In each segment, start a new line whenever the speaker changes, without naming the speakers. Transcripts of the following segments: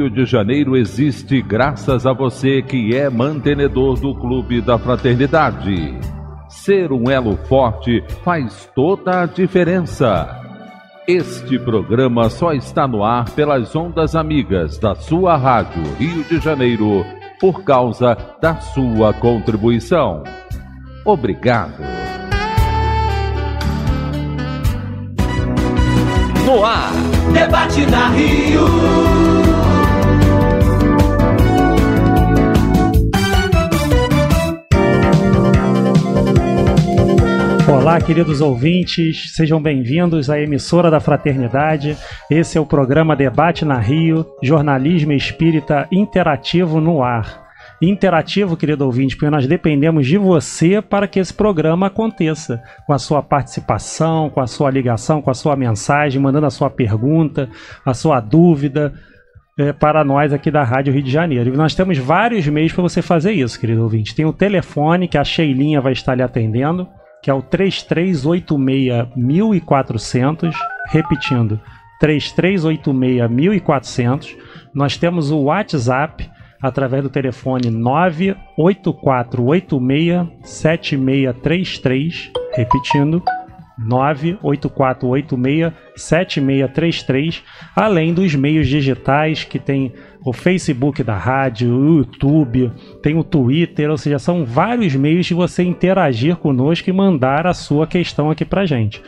Rio de Janeiro existe graças a você que é mantenedor do Clube da Fraternidade. Ser um elo forte faz toda a diferença. Este programa só está no ar pelas ondas amigas da sua Rádio Rio de Janeiro por causa da sua contribuição. Obrigado. No ar, debate na Rio.
Olá, queridos ouvintes, sejam bem-vindos à emissora da Fraternidade. Esse é o programa Debate na Rio, jornalismo espírita interativo no ar. Interativo, querido ouvinte, porque nós dependemos de você para que esse programa aconteça, com a sua participação, com a sua ligação, com a sua mensagem, mandando a sua pergunta, a sua dúvida, é, para nós aqui da Rádio Rio de Janeiro. E nós temos vários meios para você fazer isso, querido ouvinte. Tem o telefone que a Sheilinha vai estar lhe atendendo que é o 3386-1400, repetindo, 3386-1400. Nós temos o WhatsApp através do telefone 98486-7633, repetindo, 98486-7633, além dos meios digitais que tem o Facebook da rádio, o YouTube, tem o Twitter, ou seja, são vários meios de você interagir conosco e mandar a sua questão aqui pra gente.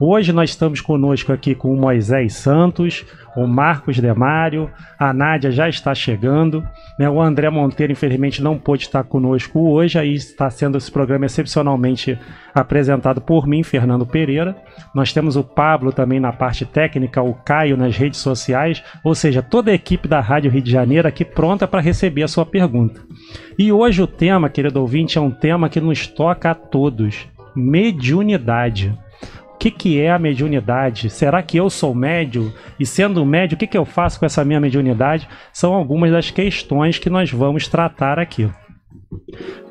Hoje nós estamos conosco aqui com o Moisés Santos, o Marcos Demário, a Nádia já está chegando, né? o André Monteiro infelizmente não pôde estar conosco hoje, aí está sendo esse programa excepcionalmente apresentado por mim, Fernando Pereira. Nós temos o Pablo também na parte técnica, o Caio nas redes sociais, ou seja, toda a equipe da Rádio Rio de Janeiro aqui pronta para receber a sua pergunta. E hoje o tema, querido ouvinte, é um tema que nos toca a todos: mediunidade que, que é a mediunidade? Será que eu sou médio? E sendo médio, o que, que eu faço com essa minha mediunidade? São algumas das questões que nós vamos tratar aqui.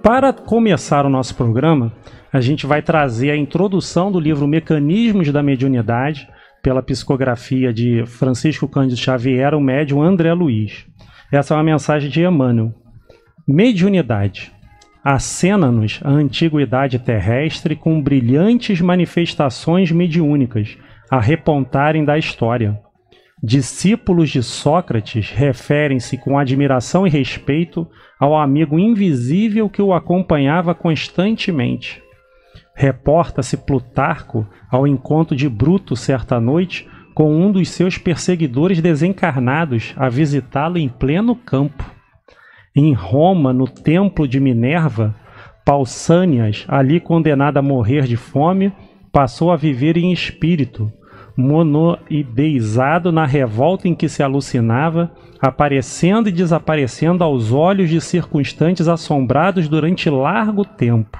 Para começar o nosso programa, a gente vai trazer a introdução do livro Mecanismos da Mediunidade, pela psicografia de Francisco Cândido Xavier, o médium André Luiz. Essa é uma mensagem de Emmanuel. Mediunidade acena-nos a antiguidade terrestre com brilhantes manifestações mediúnicas a repontarem da história. Discípulos de Sócrates referem-se com admiração e respeito ao amigo invisível que o acompanhava constantemente. Reporta-se Plutarco ao encontro de Bruto certa noite com um dos seus perseguidores desencarnados a visitá-lo em pleno campo. Em Roma, no templo de Minerva, Pausânias, ali condenada a morrer de fome, passou a viver em espírito, monoideizado na revolta em que se alucinava, aparecendo e desaparecendo aos olhos de circunstantes assombrados durante largo tempo.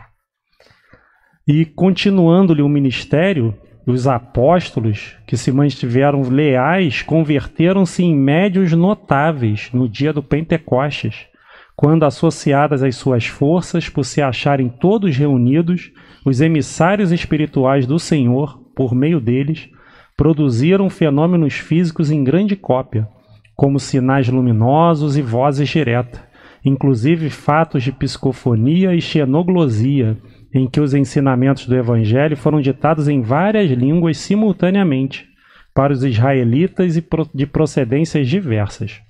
E continuando-lhe o ministério, os apóstolos, que se mantiveram leais, converteram-se em médios notáveis no dia do Pentecostes quando associadas às suas forças, por se acharem todos reunidos, os emissários espirituais do Senhor, por meio deles, produziram fenômenos físicos em grande cópia, como sinais luminosos e vozes diretas, inclusive fatos de psicofonia e xenoglosia, em que os ensinamentos do Evangelho foram ditados em várias línguas simultaneamente para os israelitas e de procedências diversas.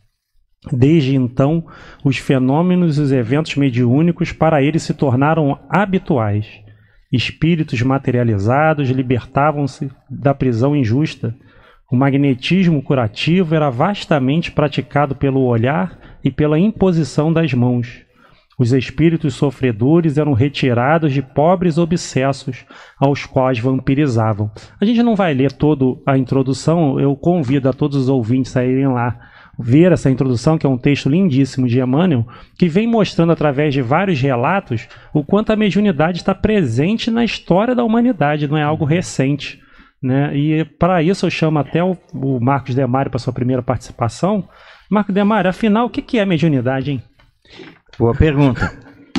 Desde então, os fenômenos e os eventos mediúnicos para ele se tornaram habituais. Espíritos materializados libertavam-se da prisão injusta. O magnetismo curativo era vastamente praticado pelo olhar e pela imposição das mãos. Os espíritos sofredores eram retirados de pobres obsessos aos quais vampirizavam. A gente não vai ler toda a introdução, eu convido a todos os ouvintes a irem lá ver essa introdução, que é um texto lindíssimo de Emmanuel, que vem mostrando através de vários relatos o quanto a mediunidade está presente na história da humanidade, não é algo recente. Né? E para isso eu chamo até o, o Marcos Demário para sua primeira participação. Marcos Demário, afinal, o que, que é mediunidade, hein?
Boa pergunta.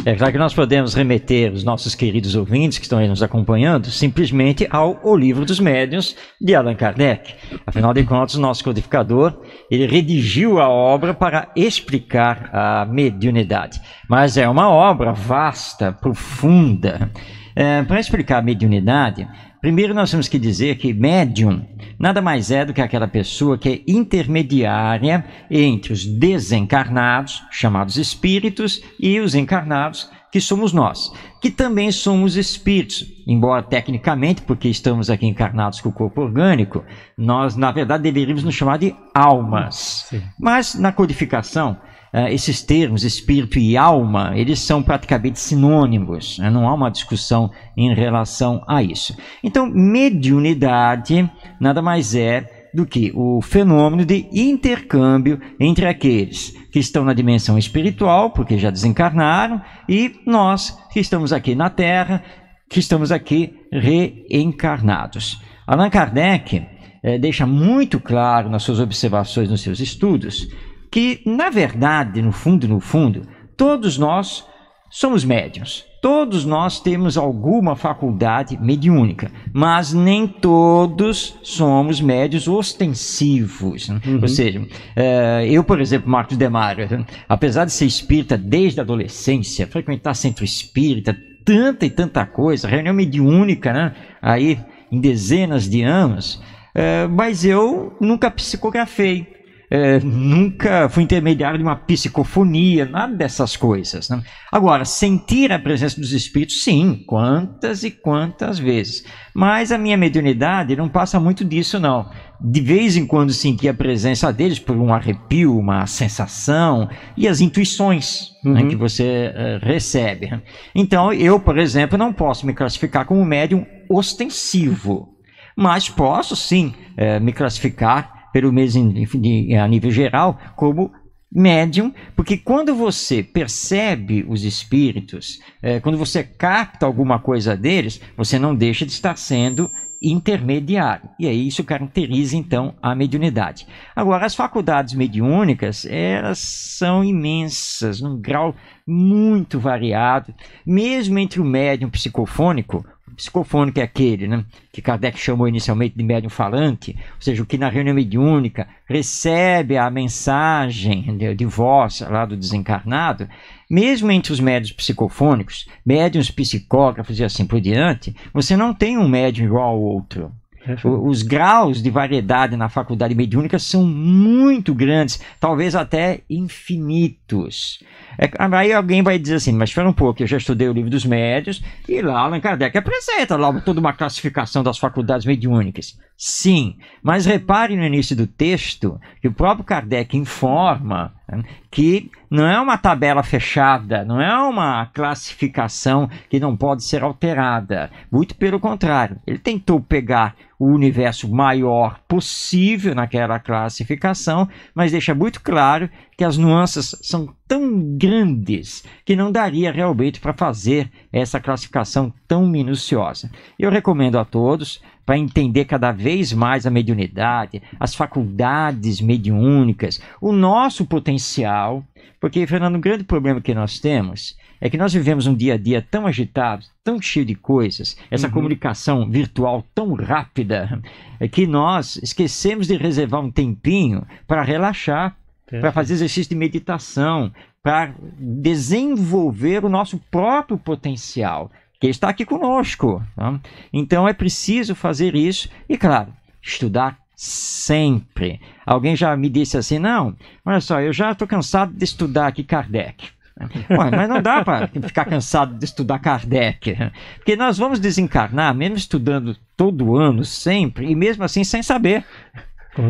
É claro que nós podemos remeter os nossos queridos ouvintes que estão aí nos acompanhando simplesmente ao O Livro dos Médiuns de Allan Kardec. Afinal de contas, o nosso codificador ele redigiu a obra para explicar a mediunidade. Mas é uma obra vasta, profunda. É, para explicar a mediunidade, Primeiro, nós temos que dizer que médium nada mais é do que aquela pessoa que é intermediária entre os desencarnados, chamados espíritos, e os encarnados, que somos nós, que também somos espíritos, embora tecnicamente, porque estamos aqui encarnados com o corpo orgânico, nós, na verdade, deveríamos nos chamar de almas. Sim. Mas, na codificação, Uh, esses termos, espírito e alma, eles são praticamente sinônimos, né? não há uma discussão em relação a isso. Então, mediunidade nada mais é do que o fenômeno de intercâmbio entre aqueles que estão na dimensão espiritual, porque já desencarnaram, e nós que estamos aqui na Terra, que estamos aqui reencarnados. Allan Kardec eh, deixa muito claro nas suas observações, nos seus estudos, que, na verdade, no fundo, no fundo, todos nós somos médiums. Todos nós temos alguma faculdade mediúnica, mas nem todos somos médios ostensivos. Uhum. Ou seja, é, eu, por exemplo, Marcos Demário, apesar de ser espírita desde a adolescência, frequentar centro espírita, tanta e tanta coisa, reunião mediúnica, né? Aí em dezenas de anos, é, mas eu nunca psicografei é, nunca fui intermediário de uma psicofonia, nada dessas coisas. Né? Agora, sentir a presença dos espíritos, sim, quantas e quantas vezes. Mas a minha mediunidade não passa muito disso, não. De vez em quando senti a presença deles por um arrepio, uma sensação e as intuições né, uhum. né, que você uh, recebe. Né? Então, eu, por exemplo, não posso me classificar como médium ostensivo mas posso sim é, me classificar pelo mesmo de, a nível geral, como médium, porque quando você percebe os espíritos, é, quando você capta alguma coisa deles, você não deixa de estar sendo intermediário. E aí isso caracteriza então a mediunidade. Agora, as faculdades mediúnicas, elas são imensas, num grau muito variado, mesmo entre o médium psicofônico, psicofônico é aquele, né, que Kardec chamou inicialmente de médium falante, ou seja, o que na reunião mediúnica recebe a mensagem de, de voz lá do desencarnado, mesmo entre os médios psicofônicos, médiums psicógrafos e assim por diante, você não tem um médium igual ao outro. Os graus de variedade na faculdade mediúnica são muito grandes, talvez até infinitos. É, aí alguém vai dizer assim, mas espera um pouco, eu já estudei o livro dos médios, e lá Allan Kardec apresenta lá toda uma classificação das faculdades mediúnicas. Sim, mas repare no início do texto que o próprio Kardec informa né, que não é uma tabela fechada, não é uma classificação que não pode ser alterada. Muito pelo contrário, ele tentou pegar o universo maior possível naquela classificação, mas deixa muito claro que as nuances são tão grandes que não daria realmente para fazer essa classificação tão minuciosa. Eu recomendo a todos para entender cada vez mais a mediunidade, as faculdades mediúnicas, o nosso potencial. Porque, Fernando, um grande problema que nós temos é que nós vivemos um dia a dia tão agitado, tão cheio de coisas, essa uhum. comunicação virtual tão rápida, é que nós esquecemos de reservar um tempinho para relaxar, para fazer exercício de meditação, para desenvolver o nosso próprio potencial que está aqui conosco. Tá? Então é preciso fazer isso e, claro, estudar sempre. Alguém já me disse assim: não, olha só, eu já estou cansado de estudar aqui Kardec. Ué, mas não dá para ficar cansado de estudar Kardec, porque nós vamos desencarnar, mesmo estudando todo ano, sempre, e mesmo assim sem saber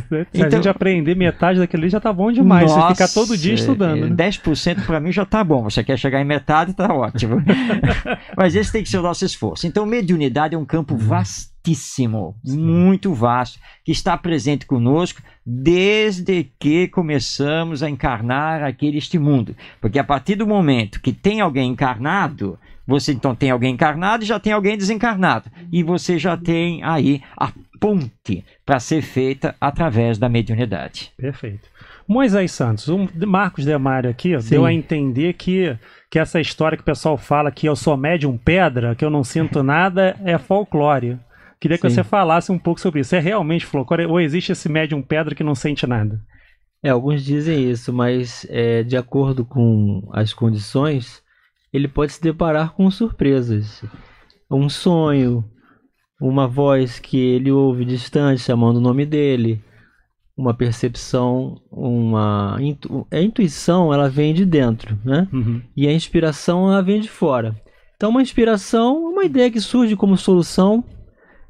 certeza. então, a gente
aprender metade daquele já tá bom demais. Nossa, você ficar todo dia estudando. É, né? 10% para mim já tá bom. Você quer chegar em metade, tá ótimo. Mas esse tem que ser o nosso esforço. Então, mediunidade é um campo uhum. vastíssimo, muito vasto, que está presente conosco desde que começamos a encarnar aquele este mundo. Porque a partir do momento que tem alguém encarnado, você então tem alguém encarnado e já tem alguém desencarnado. E você já tem aí a ponte para ser feita através da mediunidade.
Perfeito. Moisés Santos, o Marcos Demário aqui Sim. deu a entender que, que essa história que o pessoal fala que eu sou médium pedra, que eu não sinto nada, é folclore. Queria que Sim. você falasse um pouco sobre isso.
É realmente folclore ou existe esse médium pedra que não sente nada? É, alguns dizem isso, mas é, de acordo com as condições, ele pode se deparar com surpresas. Um sonho, uma voz que ele ouve distante chamando o nome dele, uma percepção, uma intu... É, a intuição ela vem de dentro, né? Uhum. E a inspiração ela vem de fora. Então uma inspiração, uma ideia que surge como solução,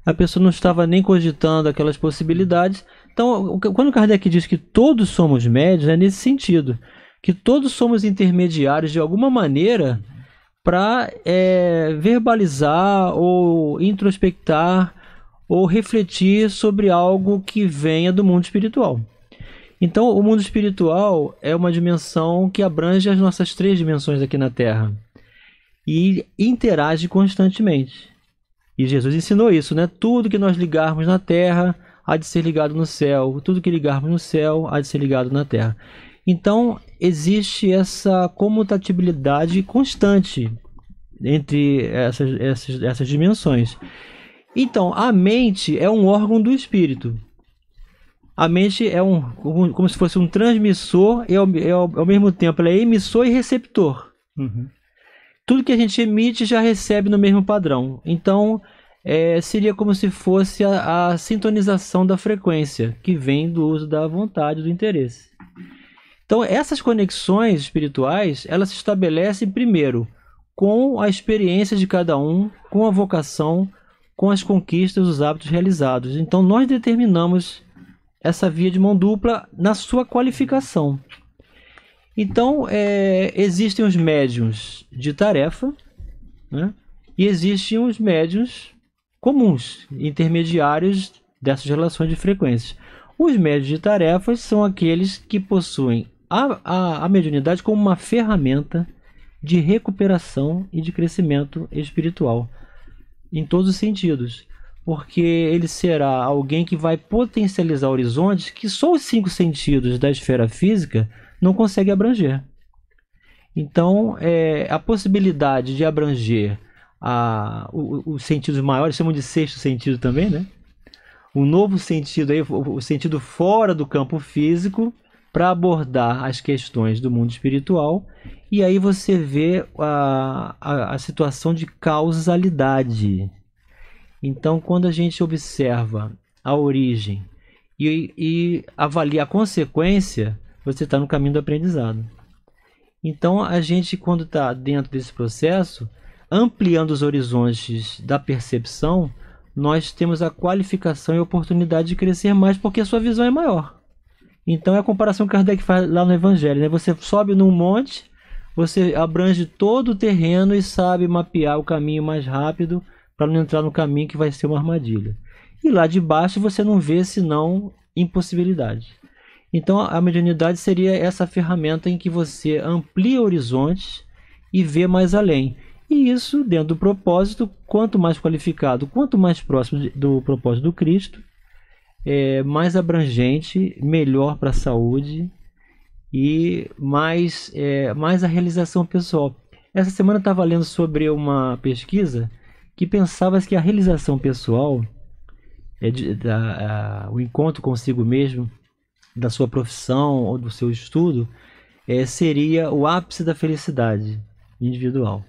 a pessoa não estava nem cogitando aquelas possibilidades. Então quando Kardec diz que todos somos médios é nesse sentido, que todos somos intermediários de alguma maneira para é, verbalizar ou introspectar ou refletir sobre algo que venha do mundo espiritual. Então, o mundo espiritual é uma dimensão que abrange as nossas três dimensões aqui na Terra e interage constantemente. E Jesus ensinou isso, né? Tudo que nós ligarmos na Terra há de ser ligado no céu, tudo que ligarmos no céu há de ser ligado na Terra. Então, existe essa comutatibilidade constante entre essas, essas, essas dimensões. Então, a mente é um órgão do espírito. A mente é um como se fosse um transmissor e é ao, é ao, ao mesmo tempo ela é emissor e receptor. Uhum. Tudo que a gente emite já recebe no mesmo padrão. Então é, seria como se fosse a, a sintonização da frequência que vem do uso da vontade do interesse. Então, essas conexões espirituais, elas se estabelecem primeiro com a experiência de cada um, com a vocação, com as conquistas, os hábitos realizados. Então, nós determinamos essa via de mão dupla na sua qualificação. Então, é, existem os médiums de tarefa né? e existem os médiums comuns, intermediários dessas relações de frequências. Os médios de tarefas são aqueles que possuem a, a, a mediunidade como uma ferramenta de recuperação e de crescimento espiritual em todos os sentidos, porque ele será alguém que vai potencializar horizontes que só os cinco sentidos da esfera física não consegue abranger. Então, é, a possibilidade de abranger a, o, os sentidos maiores, chamam de sexto sentido também, né? Um novo sentido aí, o sentido fora do campo físico, para abordar as questões do mundo espiritual. E aí você vê a, a, a situação de causalidade. Então, quando a gente observa a origem e, e avalia a consequência, você está no caminho do aprendizado. Então, a gente, quando está dentro desse processo, ampliando os horizontes da percepção, nós temos a qualificação e a oportunidade de crescer mais porque a sua visão é maior. Então é a comparação que Kardec faz lá no Evangelho, né? Você sobe num monte, você abrange todo o terreno e sabe mapear o caminho mais rápido para não entrar no caminho que vai ser uma armadilha. E lá de baixo você não vê senão impossibilidade. Então a mediunidade seria essa ferramenta em que você amplia horizontes e vê mais além. E isso dentro do propósito, quanto mais qualificado, quanto mais próximo do propósito do Cristo, é, mais abrangente, melhor para a saúde e mais, é, mais a realização pessoal. Essa semana eu estava lendo sobre uma pesquisa que pensava que a realização pessoal, é de, da, a, o encontro consigo mesmo, da sua profissão ou do seu estudo, é, seria o ápice da felicidade individual.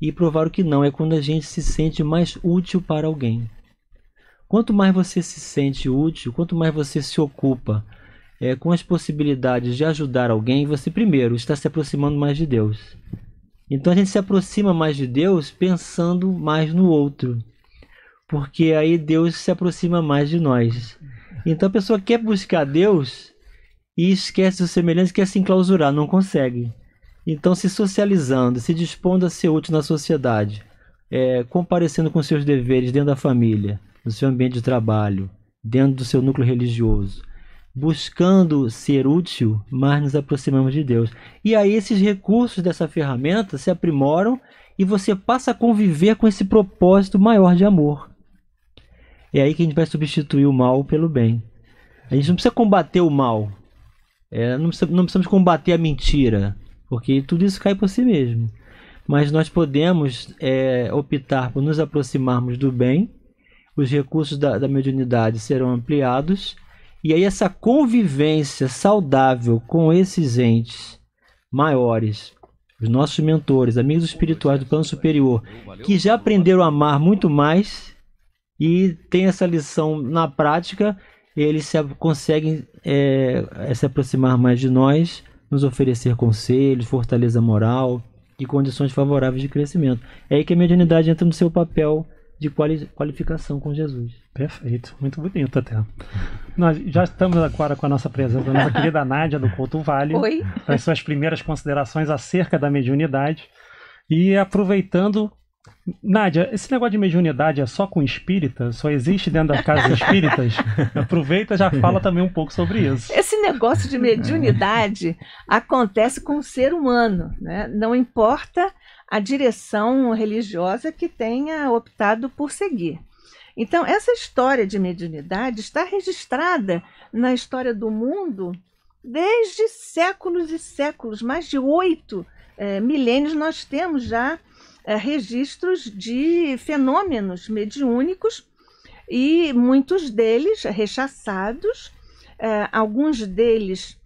E provaram que não, é quando a gente se sente mais útil para alguém. Quanto mais você se sente útil, quanto mais você se ocupa é, com as possibilidades de ajudar alguém, você primeiro está se aproximando mais de Deus. Então a gente se aproxima mais de Deus pensando mais no outro, porque aí Deus se aproxima mais de nós. Então a pessoa quer buscar Deus e esquece os semelhantes, quer se enclausurar, não consegue. Então se socializando, se dispondo a ser útil na sociedade, é, comparecendo com seus deveres dentro da família, no seu ambiente de trabalho, dentro do seu núcleo religioso, buscando ser útil, mas nos aproximamos de Deus. E aí esses recursos dessa ferramenta se aprimoram e você passa a conviver com esse propósito maior de amor. É aí que a gente vai substituir o mal pelo bem. A gente não precisa combater o mal. É, não, precisa, não precisamos combater a mentira, porque tudo isso cai por si mesmo. Mas nós podemos é, optar por nos aproximarmos do bem os recursos da, da mediunidade serão ampliados, e aí essa convivência saudável com esses entes maiores, os nossos mentores, amigos espirituais do plano superior, que já aprenderam a amar muito mais e tem essa lição na prática, eles se, conseguem é, é, se aproximar mais de nós, nos oferecer conselhos, fortaleza moral e condições favoráveis de crescimento. É aí que a mediunidade entra no seu papel de quali qualificação com Jesus. Perfeito, muito bonito até.
Nós já estamos agora com a nossa presença a nossa querida Nádia do Couto Vale. Oi. As suas primeiras considerações acerca da mediunidade. E aproveitando Nádia, esse negócio de mediunidade é só com espíritas? Só existe dentro das casas espíritas? Aproveita já fala também um pouco sobre isso.
Esse negócio de mediunidade acontece com o ser humano, né? Não importa a direção religiosa que tenha optado por seguir. Então, essa história de mediunidade está registrada na história do mundo desde séculos e séculos, mais de oito é, milênios nós temos já é, registros de fenômenos mediúnicos e muitos deles rechaçados, é, alguns deles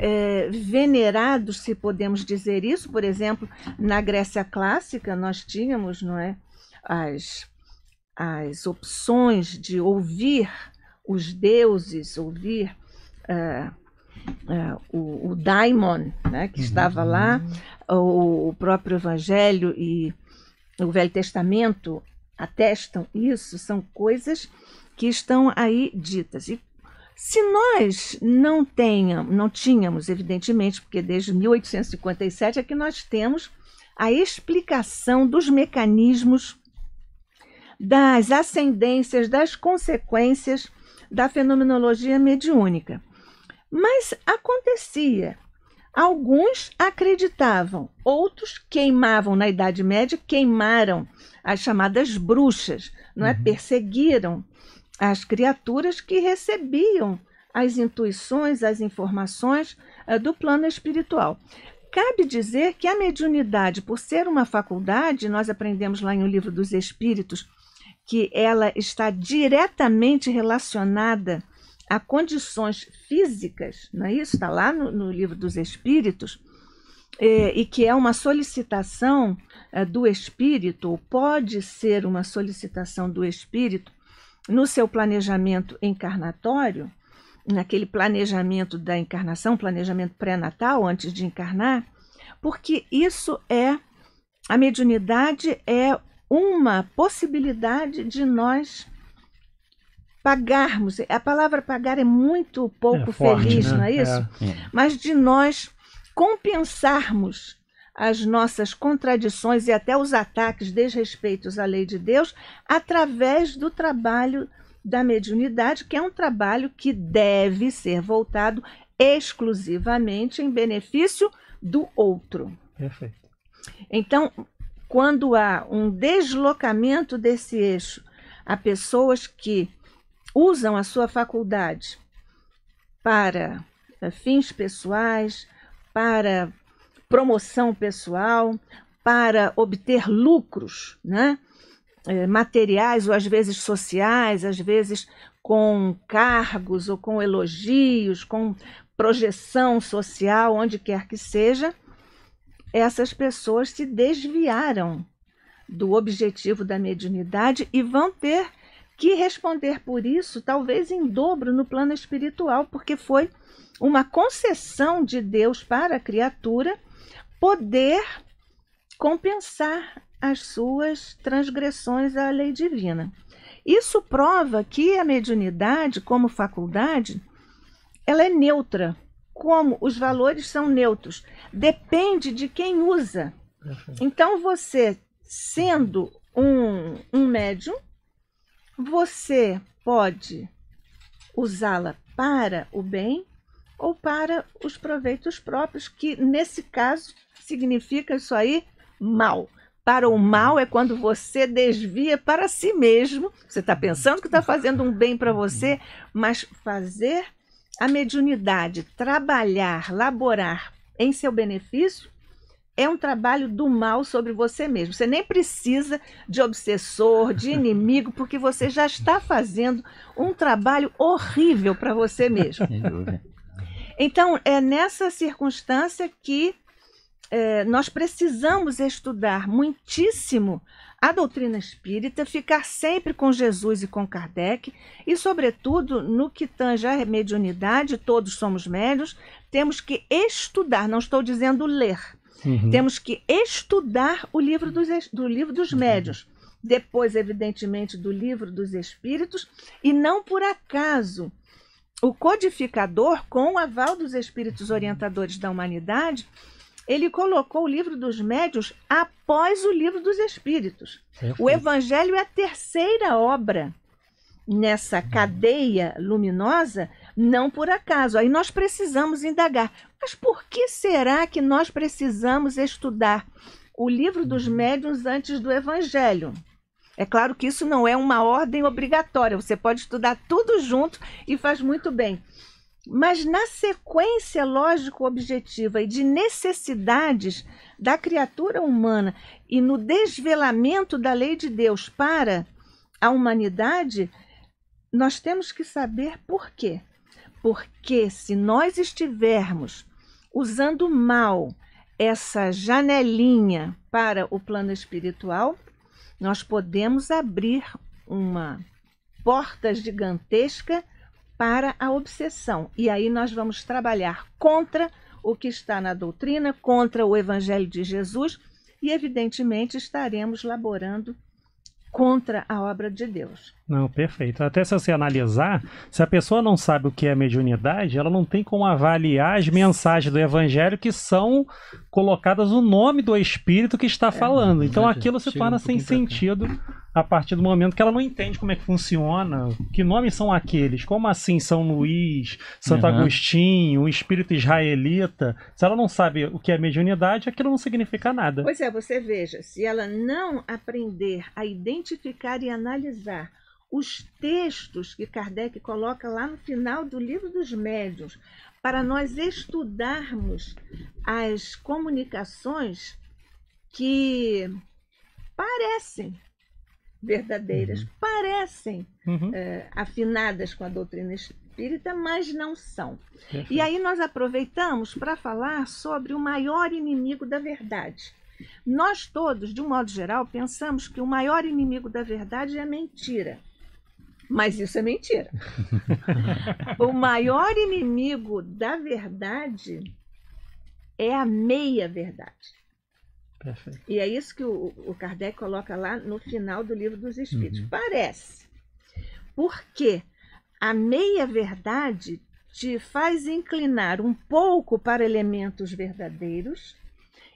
é, venerados, se podemos dizer isso. Por exemplo, na Grécia clássica nós tínhamos, não é, as as opções de ouvir os deuses, ouvir uh, o, o daimon, né, que uhum. estava lá, o, o, próprio evangelho e o Velho Testamento atestam isso, são coisas que estão aí ditas. E se nós não tenhamos, não tínhamos, evidentemente, porque desde 1857 é que nós temos a explicação dos mecanismos das ascendências, das consequências da fenomenologia mediúnica. Mas acontecia Alguns acreditavam, outros queimavam na Idade Média, queimaram as chamadas bruxas, não é? uhum. é? Perseguiram as criaturas que recebiam as intuições, as informações uh, do plano espiritual. Cabe dizer que a mediunidade, por ser uma faculdade, nós aprendemos lá em O Livro dos Espíritos que ela está diretamente relacionada a condições físicas, não é isso? Está lá no, no livro dos Espíritos, é, e que é uma solicitação é, do espírito, ou pode ser uma solicitação do espírito, no seu planejamento encarnatório, naquele planejamento da encarnação, planejamento pré-natal, antes de encarnar, porque isso é. A mediunidade é uma possibilidade de nós pagarmos. A palavra pagar é muito pouco é forte, feliz, né? não é, é isso? É. Mas de nós compensarmos as nossas contradições e até os ataques desrespeitos à lei de Deus através do trabalho da mediunidade, que é um trabalho que deve ser voltado exclusivamente em benefício do outro. Perfeito. Então, quando há um deslocamento desse eixo a pessoas que usam a sua faculdade para eh, fins pessoais, para promoção pessoal, para obter lucros né? Eh, materiais ou às vezes sociais, às vezes com cargos ou com elogios, com projeção social, onde quer que seja, essas pessoas se desviaram do objetivo da mediunidade e vão ter que responder por isso, talvez em dobro no plano espiritual, porque foi uma concessão de Deus para a criatura poder compensar as suas transgressões à lei divina. Isso prova que a mediunidade, como faculdade, ela é neutra, como os valores são neutros, depende de quem usa. Então, você sendo um, um médium, você pode usá-la para o bem ou para os proveitos próprios, que nesse caso significa isso aí mal. Para o mal é quando você desvia para si mesmo. Você está pensando que está fazendo um bem para você, mas fazer a mediunidade, trabalhar, laborar em seu benefício é um trabalho do mal sobre você mesmo. Você nem precisa de obsessor, de inimigo, porque você já está fazendo um trabalho horrível para você mesmo. Então, é nessa circunstância que é, nós precisamos estudar muitíssimo a doutrina espírita, ficar sempre com Jesus e com Kardec, e, sobretudo, no que tange à mediunidade, todos somos médios, temos que estudar, não estou dizendo ler, Uhum. Temos que estudar o livro dos, do livro dos uhum. médios, depois, evidentemente, do livro dos espíritos, e não por acaso. O codificador, com o aval dos espíritos orientadores da humanidade, ele colocou o livro dos médios após o livro dos espíritos. Perfeito. O Evangelho é a terceira obra nessa uhum. cadeia luminosa não por acaso. Aí nós precisamos indagar. Mas por que será que nós precisamos estudar o livro dos uhum. médiuns antes do evangelho? É claro que isso não é uma ordem obrigatória, você pode estudar tudo junto e faz muito bem. Mas na sequência lógico-objetiva e de necessidades da criatura humana e no desvelamento da lei de Deus para a humanidade, nós temos que saber por quê. Porque se nós estivermos usando mal essa janelinha para o plano espiritual, nós podemos abrir uma porta gigantesca para a obsessão. E aí nós vamos trabalhar contra o que está na doutrina, contra o evangelho de Jesus e evidentemente estaremos laborando contra a obra de Deus.
Não, perfeito. Até se você analisar, se a pessoa não sabe o que é mediunidade, ela não tem como avaliar as mensagens do evangelho que são colocadas no nome do espírito que está é, falando. Então aquilo se torna um sem sentido a partir do momento que ela não entende como é que funciona, que nomes são aqueles, como assim São Luís, Santo uhum. Agostinho, o espírito israelita. Se ela não sabe o que é mediunidade, aquilo não significa nada. Pois
é, você veja, se ela não aprender a identificar e analisar os textos que Kardec coloca lá no final do livro dos médiuns, para nós estudarmos as comunicações que parecem verdadeiras, uhum. parecem uhum. É, afinadas com a doutrina espírita, mas não são. Perfeito. E aí nós aproveitamos para falar sobre o maior inimigo da verdade. Nós todos, de um modo geral, pensamos que o maior inimigo da verdade é a mentira. Mas isso é mentira. o maior inimigo da verdade é a meia-verdade. E é isso que o, o Kardec coloca lá no final do livro dos Espíritos. Uhum. Parece. Porque a meia-verdade te faz inclinar um pouco para elementos verdadeiros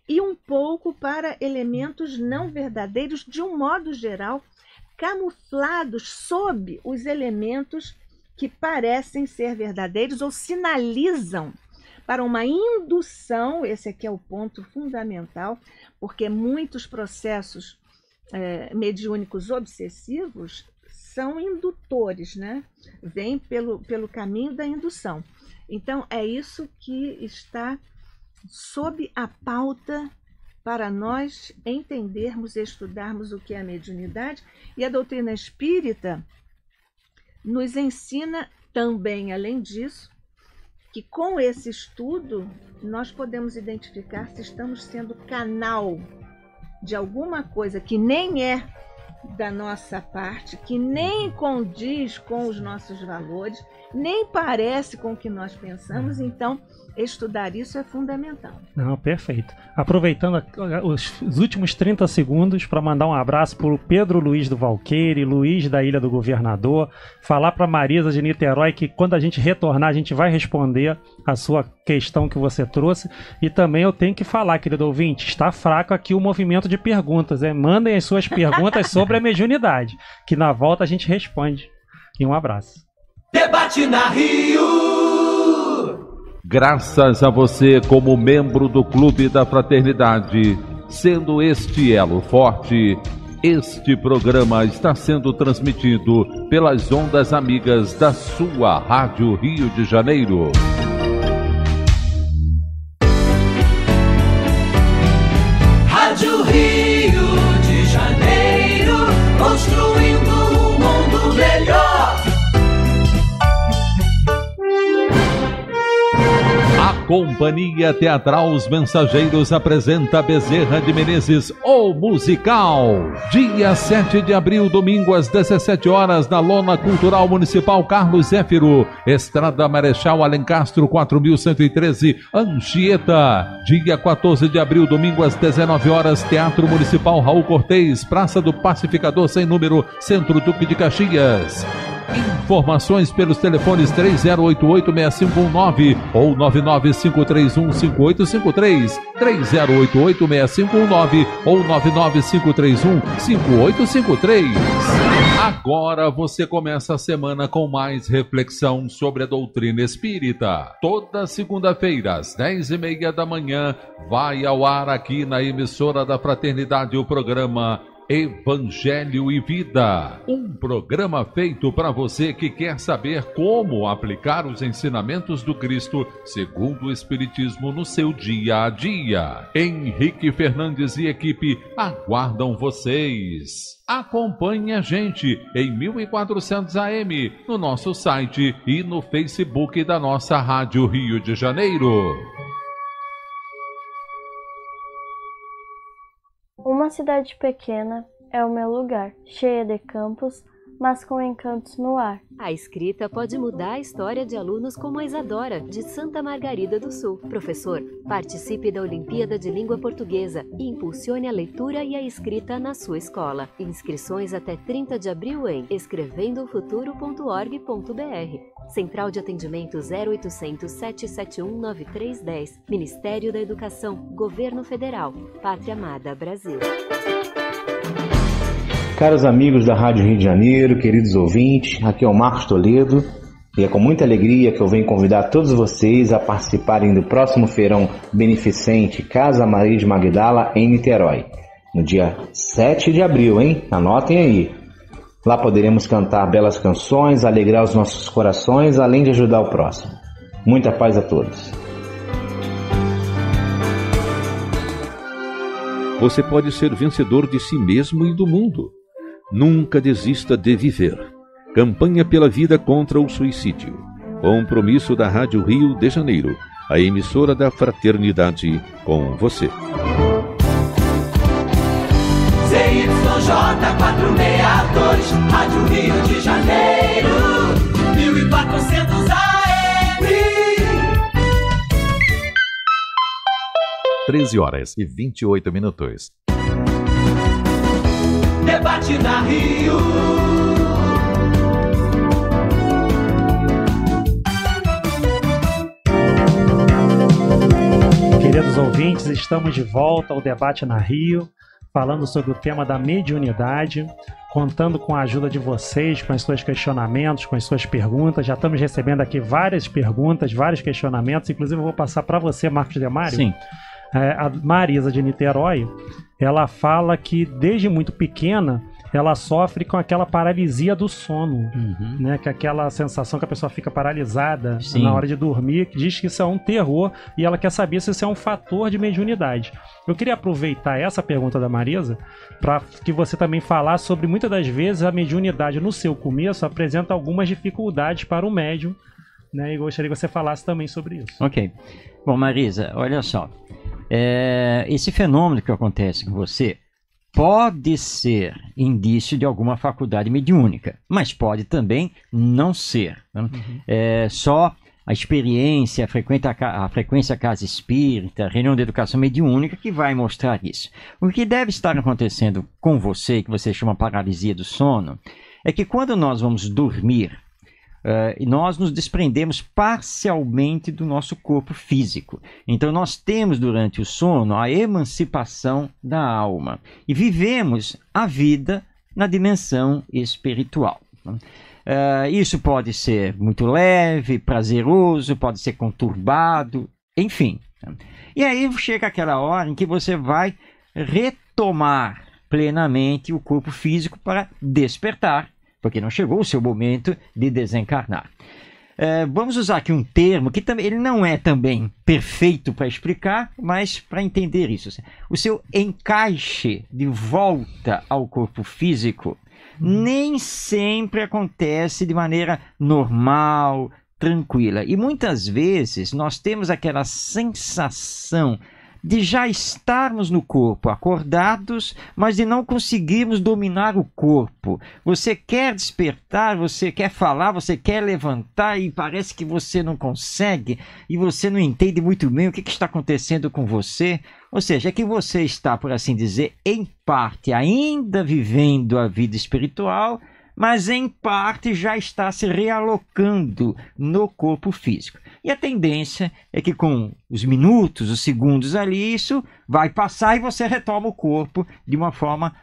e um pouco para elementos não verdadeiros de um modo geral camuflados sob os elementos que parecem ser verdadeiros ou sinalizam para uma indução, esse aqui é o ponto fundamental, porque muitos processos é, mediúnicos obsessivos são indutores, né? Vêm pelo, pelo caminho da indução. Então, é isso que está sob a pauta para nós entendermos e estudarmos o que é a mediunidade, e a doutrina espírita nos ensina também, além disso, que com esse estudo nós podemos identificar se estamos sendo canal de alguma coisa que nem é da nossa parte, que nem condiz com os nossos valores, nem parece com o que nós pensamos, então Estudar isso é fundamental.
Não, perfeito. Aproveitando os, últimos 30 segundos para mandar um abraço para o Pedro Luiz do Valqueire, Luiz da Ilha do Governador, falar para Marisa de Niterói que quando a gente retornar a gente vai responder a sua questão que você trouxe. E também eu tenho que falar, querido ouvinte, está fraco aqui o movimento de perguntas. Né? Mandem as suas perguntas sobre a mediunidade, que na volta a gente responde. E um abraço.
Debate na Rio!
Graças a você, como membro do Clube da Fraternidade, sendo este elo forte, este programa está sendo transmitido pelas ondas amigas da sua Rádio Rio de Janeiro. Companhia Teatral Os Mensageiros apresenta Bezerra de Menezes, o musical. Dia 7 de abril, domingo às 17 horas, na Lona Cultural Municipal Carlos Zéfiro, Estrada Marechal Alencastro 4113, Anchieta. Dia 14 de abril, domingo às 19 horas, Teatro Municipal Raul Cortez, Praça do Pacificador sem número, Centro Duque de Caxias. Informações pelos telefones 3088-6519 ou 995315853, 3088-6519 ou 995315853. Agora você começa a semana com mais reflexão sobre a doutrina espírita. Toda segunda-feira, às 10h30 da manhã, vai ao ar aqui na emissora da Fraternidade o programa Evangelho e Vida, um programa feito para você que quer saber como aplicar os ensinamentos do Cristo segundo o Espiritismo no seu dia a dia. Henrique Fernandes e equipe aguardam vocês. Acompanhe a gente em 1400 AM no nosso site e no Facebook da nossa Rádio Rio de Janeiro.
Uma cidade pequena é o meu lugar, cheia de campos, mas com encantos no ar.
A escrita pode mudar a história de alunos como a Isadora, de Santa Margarida do Sul. Professor, participe da Olimpíada de Língua Portuguesa e impulsione a leitura e a escrita na sua escola. Inscrições até 30 de abril em escrevendofuturo.org.br. Central de Atendimento 0800 771 9310. Ministério da Educação, Governo Federal, Pátria Amada Brasil
caros amigos da Rádio Rio de Janeiro, queridos ouvintes, aqui é o Marcos Toledo e é com muita alegria que eu venho convidar todos vocês a participarem do próximo feirão beneficente Casa Maria de Magdala em Niterói, no dia 7 de abril, hein? Anotem aí. Lá poderemos cantar belas canções, alegrar os nossos corações, além de ajudar o próximo. Muita paz a todos. Você pode ser vencedor de si mesmo e do mundo. Nunca desista de viver. Campanha pela vida contra o suicídio. Compromisso da Rádio Rio de Janeiro, a emissora da fraternidade com você.
CYJ 462, Rádio Rio de Janeiro, 1400 AM.
13 horas e 28 minutos
debate na Rio.
Queridos ouvintes, estamos de volta ao debate na Rio, falando sobre o tema da mediunidade, contando com a ajuda de vocês, com os seus questionamentos, com as suas perguntas. Já estamos recebendo aqui várias perguntas, vários questionamentos. Inclusive, eu vou passar para você, Marcos Demário. Sim é, a Marisa de Niterói, ela fala que desde muito pequena ela sofre com aquela paralisia do sono, uhum. né? Que é aquela sensação que a pessoa fica paralisada Sim. na hora de dormir, que diz que isso é um terror e ela quer saber se isso é um fator de mediunidade. Eu queria aproveitar essa pergunta da Marisa para que você também falasse sobre muitas das vezes a mediunidade no seu começo apresenta algumas dificuldades para o médium, né? E gostaria que você falasse também sobre isso.
Ok. Bom, Marisa, olha só é, esse fenômeno que acontece com você pode ser indício de alguma faculdade mediúnica, mas pode também não ser. Né? Uhum. É, só a experiência, a, a frequência casa espírita, reunião de educação mediúnica que vai mostrar isso. O que deve estar acontecendo com você, que você chama paralisia do sono, é que quando nós vamos dormir, uh, nós nos desprendemos parcialmente do nosso corpo físico. Então, nós temos durante o sono a emancipação da alma e vivemos a vida na dimensão espiritual. Uh, isso pode ser muito leve, prazeroso, pode ser conturbado, enfim. E aí chega aquela hora em que você vai retomar plenamente o corpo físico para despertar porque não chegou o seu momento de desencarnar. É, vamos usar aqui um termo que também ele não é também perfeito para explicar, mas para entender isso. Assim. O seu encaixe de volta ao corpo físico nem sempre acontece de maneira normal, tranquila. E muitas vezes nós temos aquela sensação de já estarmos no corpo, acordados, mas de não conseguirmos dominar o corpo. Você quer despertar, você quer falar, você quer levantar e parece que você não consegue e você não entende muito bem o que, que está acontecendo com você. Ou seja, é que você está, por assim dizer, em parte ainda vivendo a vida espiritual mas em parte já está se realocando no corpo físico. E a tendência é que com os minutos, os segundos ali, isso vai passar e você retoma o corpo de uma forma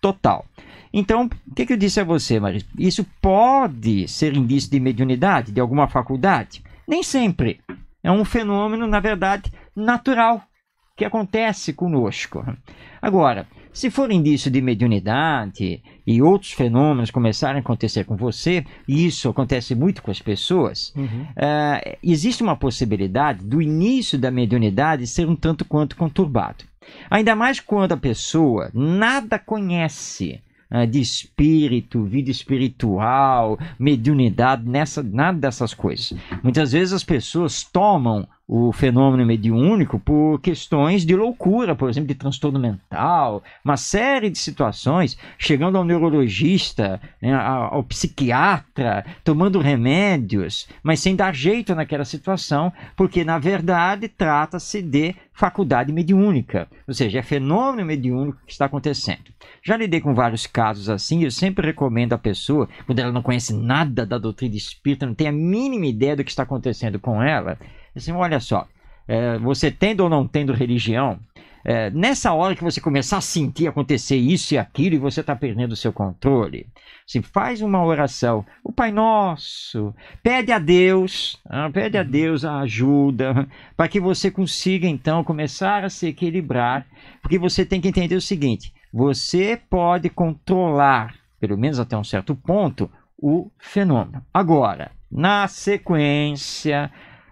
total. Então, o que, que, eu disse a você, Maris? Isso pode ser indício de mediunidade, de alguma faculdade? Nem sempre. É um fenômeno, na verdade, natural que acontece conosco. Agora, se for indício de mediunidade e outros fenômenos começarem a acontecer com você, e isso acontece muito com as pessoas, uhum. uh, existe uma possibilidade do início da mediunidade ser um tanto quanto conturbado. Ainda mais quando a pessoa nada conhece uh, de espírito, vida espiritual, mediunidade, nessa, nada dessas coisas. Muitas vezes as pessoas tomam o fenômeno mediúnico por questões de loucura, por exemplo, de transtorno mental, uma série de situações, chegando ao neurologista, né, ao, ao psiquiatra, tomando remédios, mas sem dar jeito naquela situação, porque na verdade trata-se de faculdade mediúnica, ou seja, é fenômeno mediúnico que está acontecendo. Já lidei com vários casos assim, eu sempre recomendo à pessoa, quando ela não conhece nada da doutrina espírita, não tem a mínima ideia do que está acontecendo com ela, assim, olha só, é, você tendo ou não tendo religião, é, nessa hora que você começar a sentir acontecer isso e aquilo e você está perdendo o seu controle, assim, faz uma oração, o Pai Nosso, pede a Deus, ah, pede a uhum. Deus a ajuda, para que você consiga então começar a se equilibrar, porque você tem que entender o seguinte: você pode controlar, pelo menos até um certo ponto, o fenômeno. Agora, na sequência,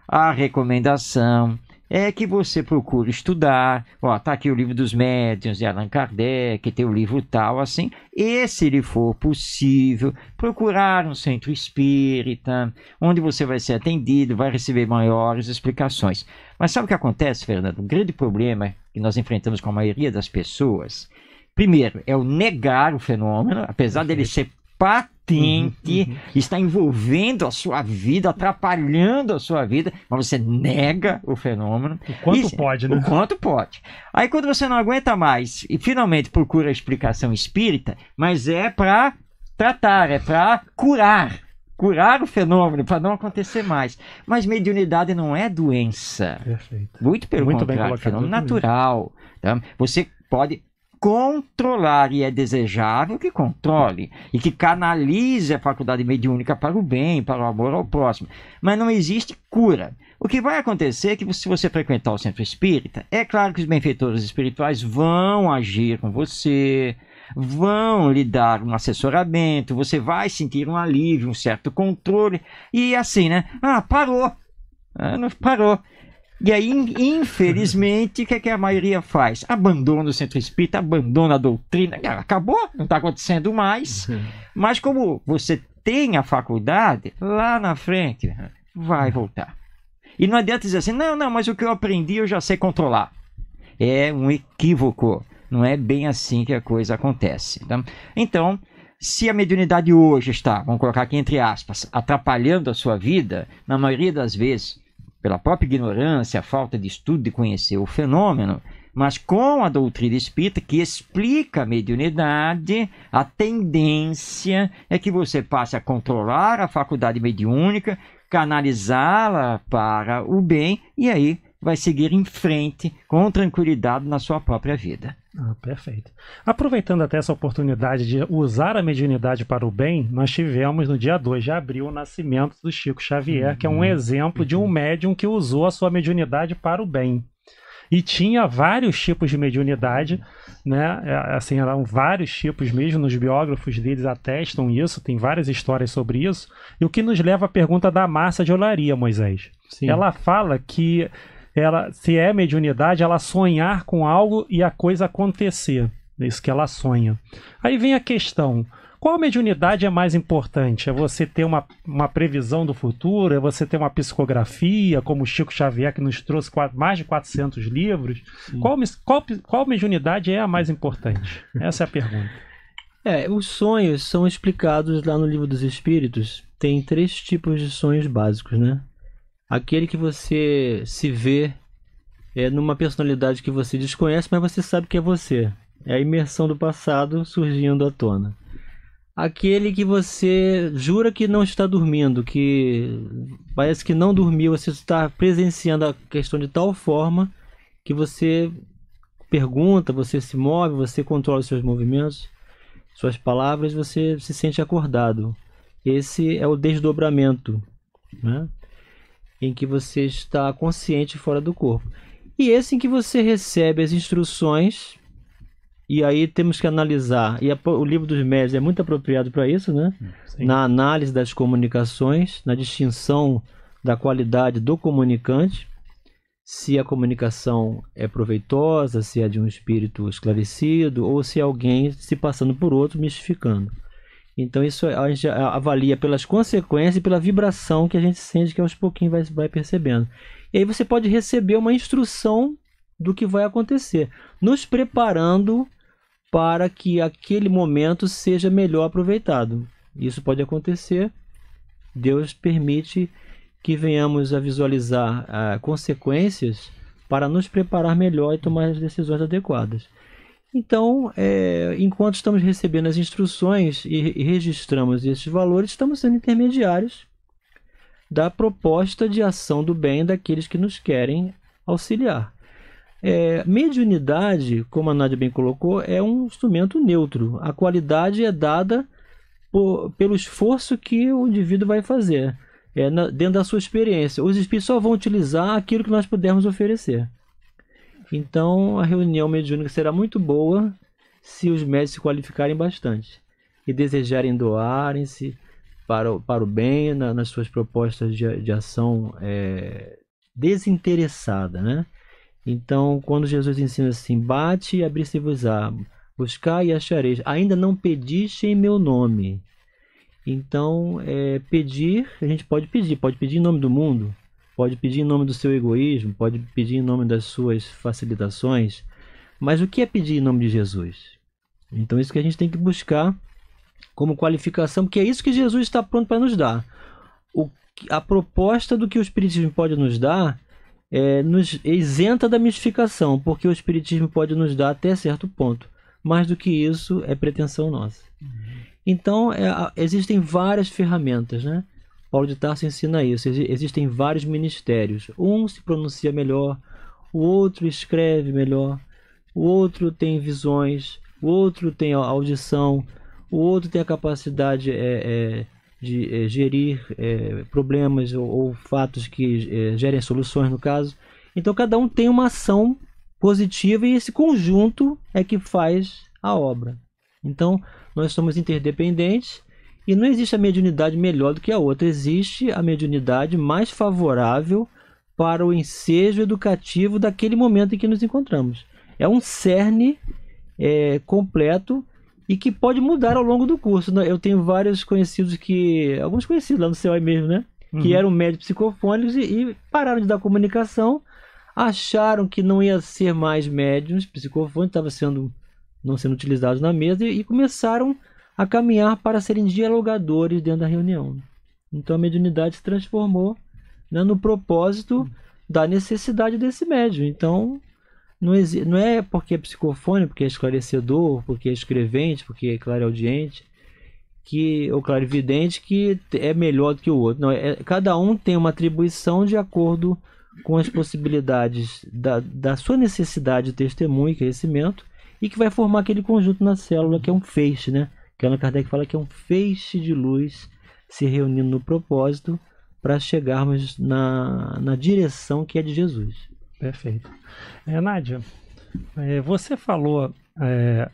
a recomendação é que você procure estudar. Ó, tá aqui o livro dos médiuns de Allan Kardec, tem o livro tal, assim. E se lhe for possível, procurar um centro espírita, onde você vai ser atendido, vai receber maiores explicações. Mas sabe o que acontece, Fernando? Um grande problema que nós enfrentamos com a maioria das pessoas. Primeiro, é o negar o fenômeno, apesar dele ser patente, uhum, uhum. está envolvendo a sua vida, atrapalhando a sua vida, mas você nega o fenômeno. O quanto e, pode, né? O quanto pode. Aí quando você não aguenta mais e finalmente procura a explicação espírita, mas é para tratar, é para curar. Curar o fenômeno para não acontecer mais. Mas mediunidade não é doença. Perfeito. Muito pelo Muito contrário, bem é colocado, fenômeno natural. Então, você pode controlar, e é desejável que controle, e que canalize a faculdade mediúnica para o bem, para o amor ao próximo. Mas não existe cura. O que vai acontecer é que se você frequentar o centro espírita, é claro que os benfeitores espirituais vão agir com você, vão lhe dar um assessoramento, você vai sentir um alívio, um certo controle, e assim, né? Ah, parou! Ah, não parou. E aí, infelizmente, o que, é que, a maioria faz? Abandona o centro espírita, abandona a doutrina. Acabou, não está acontecendo mais. Uhum. Mas como você tem a faculdade, lá na frente vai voltar. E não adianta dizer assim, não, não, mas o que eu aprendi eu já sei controlar. É um equívoco. Não é bem assim que a coisa acontece. Tá? Então, se a mediunidade hoje está, vamos colocar aqui entre aspas, atrapalhando a sua vida, na maioria das vezes pela própria ignorância, a falta de estudo de conhecer o fenômeno, mas com a doutrina espírita que explica a mediunidade, a tendência é que você passe a controlar a faculdade mediúnica, canalizá-la para o bem e aí vai seguir em frente com tranquilidade na sua própria vida. Ah, perfeito.
Aproveitando até essa oportunidade de usar a mediunidade para o bem, nós tivemos no dia 2 de abril o nascimento do Chico Xavier, uhum. que é um uhum. exemplo de um uhum. médium que usou a sua mediunidade para o bem. E tinha vários tipos de mediunidade, né? É, assim, eram vários tipos mesmo, os biógrafos deles atestam isso, tem várias histórias sobre isso. E o que nos leva à pergunta da massa de olaria, Moisés. Sim. Ela fala que ela, se é mediunidade, ela sonhar com algo e a coisa acontecer. É isso que ela sonha. Aí vem a questão: qual mediunidade é mais importante? É você ter uma, uma previsão do futuro? É você ter uma psicografia, como o Chico Xavier, que nos trouxe quatro, mais de 400 livros? Qual, qual, qual mediunidade é a mais importante? Essa é a pergunta.
É, os sonhos são explicados lá no Livro dos Espíritos. Tem três tipos de sonhos básicos, né? aquele que você se vê é, numa personalidade que você desconhece, mas você sabe que é você. É a imersão do passado surgindo à tona. Aquele que você jura que não está dormindo, que parece que não dormiu, você está presenciando a questão de tal forma que você pergunta, você se move, você controla os seus movimentos, suas palavras, você se sente acordado. Esse é o desdobramento. Né? em que você está consciente fora do corpo. E esse em que você recebe as instruções, e aí temos que analisar, e a, o livro dos médios é muito apropriado para isso, né? Hum, sim. Na análise das comunicações, na distinção da qualidade do comunicante, se a comunicação é proveitosa, se é de um espírito esclarecido, ou se alguém se passando por outro, mistificando. Então isso a gente avalia pelas consequências e pela vibração que a gente sente que aos pouquinhos vai, vai percebendo. E aí você pode receber uma instrução do que vai acontecer, nos preparando para que aquele momento seja melhor aproveitado. Isso pode acontecer. Deus permite que venhamos a visualizar ah, consequências para nos preparar melhor e tomar as decisões adequadas. Então, é, enquanto estamos recebendo as instruções e, e registramos esses valores, estamos sendo intermediários da proposta de ação do bem daqueles que nos querem auxiliar. É, mediunidade, como a Nádia bem colocou, é um instrumento neutro. A qualidade é dada por, pelo esforço que o indivíduo vai fazer, é, na, dentro da sua experiência. Os espíritos só vão utilizar aquilo que nós pudermos oferecer. Então a reunião mediúnica será muito boa se os médicos se qualificarem bastante e desejarem doarem-se para, para o bem na, nas suas propostas de, de ação é, desinteressada, né? Então, quando Jesus ensina assim, bate e abrir-se-vos-á, buscar e achareis, ainda não pediste em meu nome. Então, é, pedir, a gente pode pedir, pode pedir em nome do mundo, pode pedir em nome do seu egoísmo, pode pedir em nome das suas facilitações, mas o que é pedir em nome de Jesus? Então, isso que a gente tem que buscar como qualificação, porque é isso que Jesus está pronto para nos dar. O, a proposta do que o Espiritismo pode nos dar é, nos isenta da mistificação, porque o Espiritismo pode nos dar até certo ponto. Mais do que isso, é pretensão nossa. Uhum. Então, é, existem várias ferramentas, né? Paulo de Tarso ensina isso. Existem vários ministérios. Um se pronuncia melhor, o outro escreve melhor, o outro tem visões, o outro tem audição, o outro tem a capacidade é, é, de é, gerir é, problemas ou, ou, fatos que é, gerem soluções, no caso. Então, cada um tem uma ação positiva e esse conjunto é que faz a obra. Então, nós somos interdependentes e não existe a mediunidade melhor do que a outra, existe a mediunidade mais favorável para o ensejo educativo daquele momento em que nos encontramos. É um cerne é, completo e que pode mudar ao longo do curso. Né? Eu tenho vários conhecidos que. Alguns conhecidos lá no CEOI mesmo, né? Uhum. Que eram médicos psicofônicos e, e pararam de dar comunicação, acharam que não ia ser mais médiums psicofônicos, estava sendo não sendo utilizados na mesa e, e começaram a a caminhar para serem dialogadores dentro da reunião. Então a mediunidade se transformou né, no propósito da necessidade desse médium. Então não, não é porque é psicofone, porque é esclarecedor, porque é escrevente, porque é clareaudiente, que ou clarividente que é melhor do que o outro. Não, é, é, cada um tem uma atribuição de acordo com as possibilidades da, da sua necessidade de testemunho e crescimento e que vai formar aquele conjunto na célula que é um feixe, né? que Allan Kardec fala que é um feixe de luz se reunindo no propósito para chegarmos na, na direção que é de Jesus. Perfeito. É, Nádia, é,
você falou é,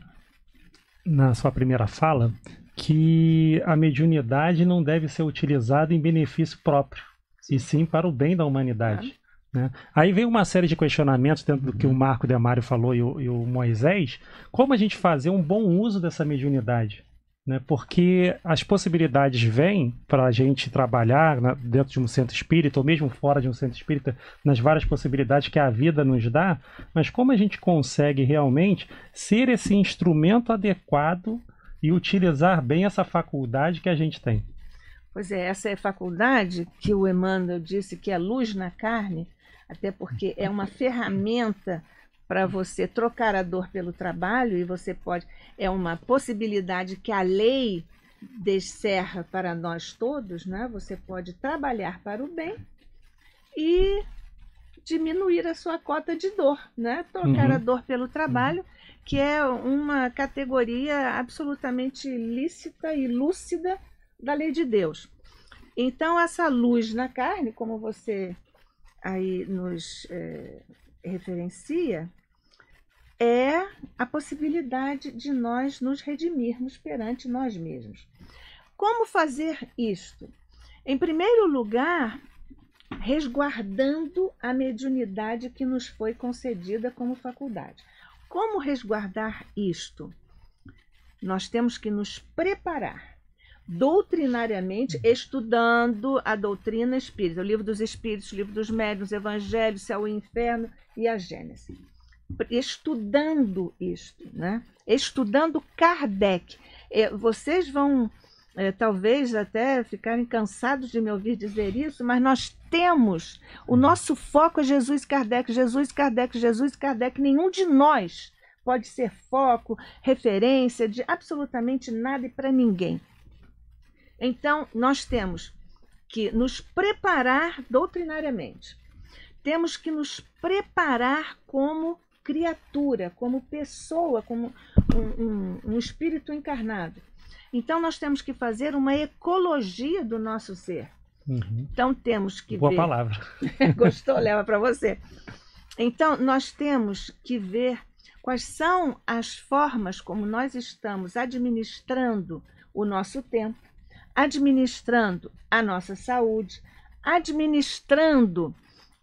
na sua primeira fala que a mediunidade não deve ser utilizada em benefício próprio, sim. e sim para o bem da humanidade. Né? Aí vem uma série de questionamentos dentro do que o Marco Demário falou e o, e o Moisés, como a gente fazer um bom uso dessa mediunidade? né? Porque as possibilidades vêm para a gente trabalhar né, dentro de um centro espírita ou mesmo fora de um centro espírita nas várias possibilidades que a vida nos dá, mas como a gente consegue realmente ser esse instrumento adequado e utilizar bem essa faculdade que a gente tem?
Pois é, essa é a faculdade que o Emmanuel disse que é luz na carne, até porque é uma ferramenta para você trocar a dor pelo trabalho e você pode é uma possibilidade que a lei descerra para nós todos, né? Você pode trabalhar para o bem e diminuir a sua cota de dor, né? Trocar uhum. a dor pelo trabalho, que é uma categoria absolutamente lícita e lúcida da lei de Deus. Então essa luz na carne, como você aí nos é, referencia, é a possibilidade de nós nos redimirmos perante nós mesmos. Como fazer isto? Em primeiro lugar, resguardando a mediunidade que nos foi concedida como faculdade. Como resguardar isto? Nós temos que nos preparar doutrinariamente, estudando a doutrina espírita, o livro dos espíritos, o livro dos médiuns, o céu e inferno e a Gênese estudando isto, né? estudando Kardec. É, vocês vão é, talvez até ficarem cansados de me ouvir dizer isso, mas nós temos o uhum. nosso foco é Jesus Kardec, Jesus Kardec, Jesus Kardec. Nenhum de nós pode ser foco, referência de absolutamente nada e para ninguém. Então, nós temos que nos preparar doutrinariamente. Temos que nos preparar como criatura, como pessoa, como um, um, um espírito encarnado. Então, nós temos que fazer uma ecologia do nosso ser. Uhum. Então, temos que Boa ver. palavra. Gostou? Leva para você. Então, nós temos que ver quais são as formas como nós estamos administrando o nosso tempo, administrando a nossa saúde, administrando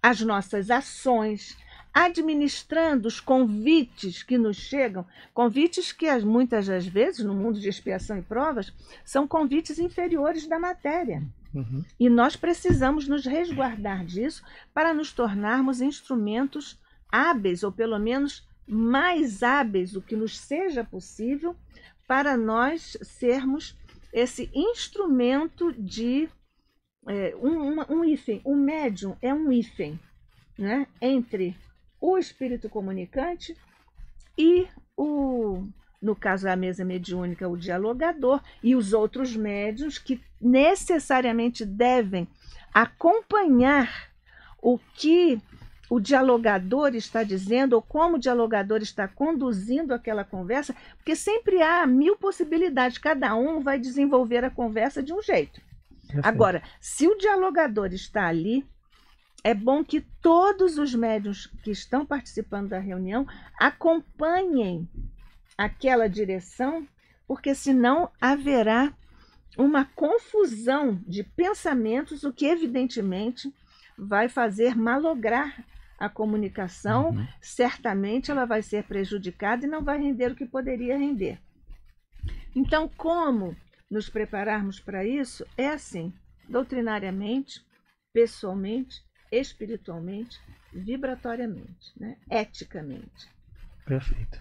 as nossas ações, administrando os convites que nos chegam, convites que muitas das vezes, no mundo de expiação e provas, são convites inferiores da matéria. Uhum. E nós precisamos nos resguardar disso para nos tornarmos instrumentos hábeis, ou pelo menos mais hábeis, o que nos seja possível, para nós sermos esse instrumento de. É, um, uma, um hífen. O médium é um hífen né? entre o espírito comunicante e o no caso a mesa mediúnica, o dialogador e os outros médiuns que necessariamente devem acompanhar o que o dialogador está dizendo ou como o dialogador está conduzindo aquela conversa, porque sempre há mil possibilidades, cada um vai desenvolver a conversa de um jeito. Agora, se o dialogador está ali é bom que todos os médiuns que estão participando da reunião acompanhem aquela direção, porque senão haverá uma confusão de pensamentos, o que evidentemente vai fazer malograr a comunicação, uhum. certamente ela vai ser prejudicada e não vai render o que poderia render. Então, como nos prepararmos para isso? É assim, doutrinariamente, pessoalmente, espiritualmente, vibratoriamente, né? eticamente.
Perfeito.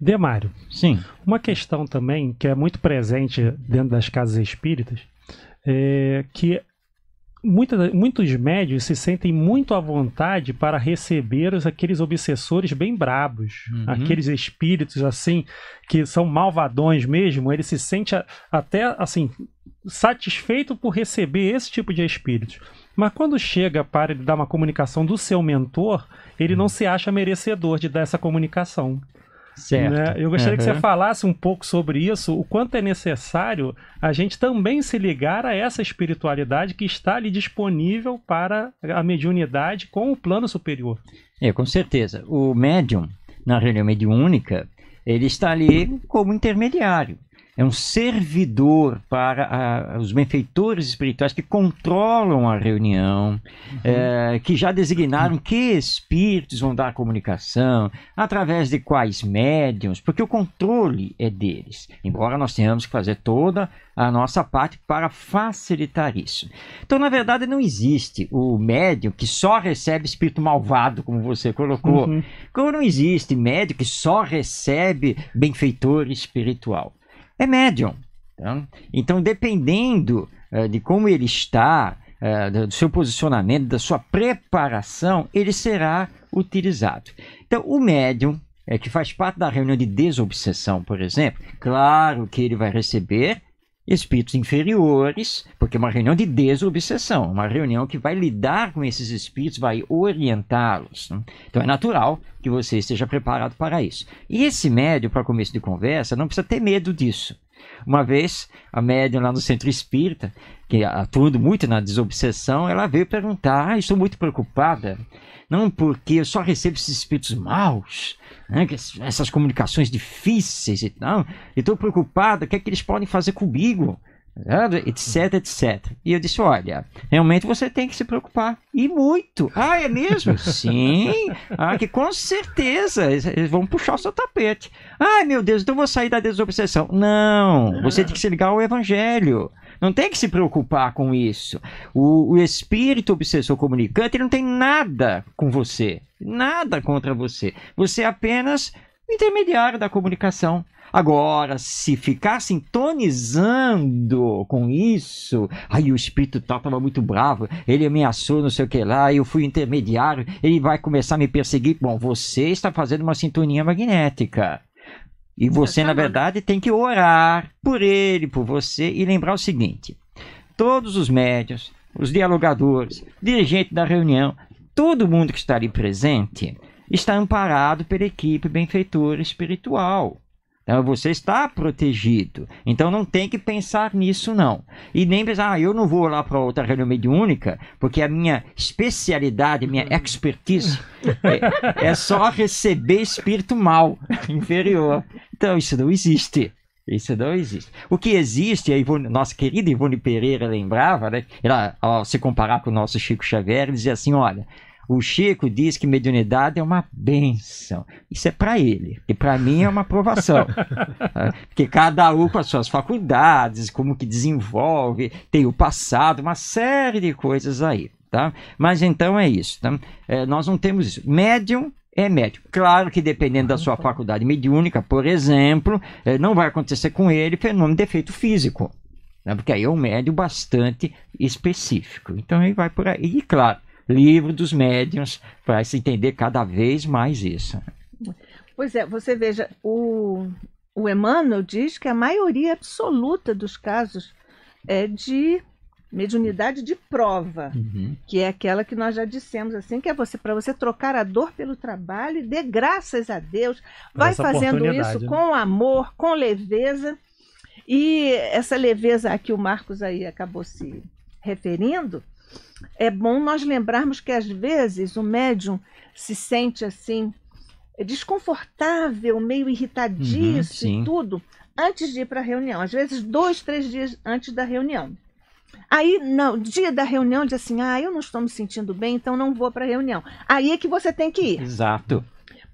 Demário, sim. Uma questão também que é muito presente dentro das casas espíritas é que muita, muitos médios se sentem muito à vontade para receber aqueles obsessores bem brabos, uhum. aqueles espíritos assim que são malvadões mesmo. Ele se sente até assim satisfeito por receber esse tipo de espíritos. Mas quando chega para ele dar uma comunicação do seu mentor, ele não hum. se acha merecedor de dar essa comunicação. Certo. Né? Eu gostaria uhum. que você uhum. falasse um pouco sobre isso, o quanto é necessário a gente também se ligar a essa espiritualidade que está ali disponível
para a mediunidade com o plano superior. É, com certeza. O médium, na reunião mediúnica, ele está ali como intermediário é um servidor para a, os benfeitores espirituais que controlam a reunião, uhum. é, que já designaram que espíritos vão dar comunicação, através de quais médiums, porque o controle é deles, embora nós tenhamos que fazer toda a nossa parte para facilitar isso. Então, na verdade, não existe o médium que só recebe espírito malvado, como você colocou, uhum. como não existe médium que só recebe benfeitor espiritual é médium. Tá? Então, dependendo eh, de como ele está, eh, do seu posicionamento, da sua preparação, ele será utilizado. Então, o médium é que faz parte da reunião de desobsessão, por exemplo, claro que ele vai receber espíritos inferiores, porque é uma reunião de desobsessão, uma reunião que vai lidar com esses espíritos, vai orientá-los. Né? Então é natural que você esteja preparado para isso. E esse médio, para começo de conversa, não precisa ter medo disso. Uma vez, a médium lá no centro espírita, que atuando muito na desobsessão, ela veio perguntar: ah, estou muito preocupada, não porque eu só recebo esses espíritos maus, né, essas comunicações difíceis e tal, estou preocupada, o que é que eles podem fazer comigo? etc, etc. E eu disse: olha, realmente você tem que se preocupar. E muito. Ah, é mesmo? Sim. Ah, que com certeza eles vão puxar o seu tapete. Ah, meu Deus, então vou sair da desobsessão. Não, você tem que se ligar ao evangelho. Não tem que se preocupar com isso. O, o espírito obsessor comunicante ele não tem nada com você, nada contra você. Você é apenas intermediário da comunicação. Agora, se ficar sintonizando com isso, aí o espírito tal estava muito bravo, ele ameaçou, não sei o que lá, eu fui intermediário, ele vai começar a me perseguir. Bom, você está fazendo uma sintonia magnética. E você, na verdade, tem que orar por ele, por você, e lembrar o seguinte: todos os médios, os dialogadores, dirigente da reunião, todo mundo que está ali presente está amparado pela equipe benfeitora espiritual. Então você está protegido. Então não tem que pensar nisso, não. E nem pensar, ah, eu não vou lá para outra reunião mediúnica, porque a minha especialidade, minha expertise é, é só receber espírito mal, inferior. Então isso não existe. Isso não existe. O que existe, a Ivone, nossa querida Ivone Pereira lembrava, né? Ela, ao se comparar com o nosso Chico Xavier, dizia assim: olha, o Chico diz que mediunidade é uma benção. Isso é para ele. E para mim é uma aprovação. É, porque cada um com as suas faculdades, como que desenvolve, tem o passado, uma série de coisas aí. Tá? Mas então é isso. Tá? É, nós não temos isso. Médium é médium. Claro que dependendo da sua faculdade mediúnica, por exemplo, é, não vai acontecer com ele fenômeno de efeito físico. Né? Porque aí é um médium bastante específico. Então ele vai por aí. E claro livro dos médiuns, para se entender cada vez mais isso.
Pois é, você veja, o, o Emmanuel diz que a maioria absoluta dos casos é de mediunidade de prova, uhum. que é aquela que nós já dissemos assim, que é você para você trocar a dor pelo trabalho e dê graças a Deus, vai Essa fazendo isso né? com amor, com leveza. E essa leveza a que o Marcos aí acabou se referindo, é bom nós lembrarmos que às vezes o médium se sente assim desconfortável, meio irritadíssimo uhum, e tudo, antes de ir para a reunião. Às vezes, dois, três dias antes da reunião. Aí, no dia da reunião, diz assim: ah, eu não estou me sentindo bem, então não vou para a reunião. Aí é que você tem que ir.
Exato.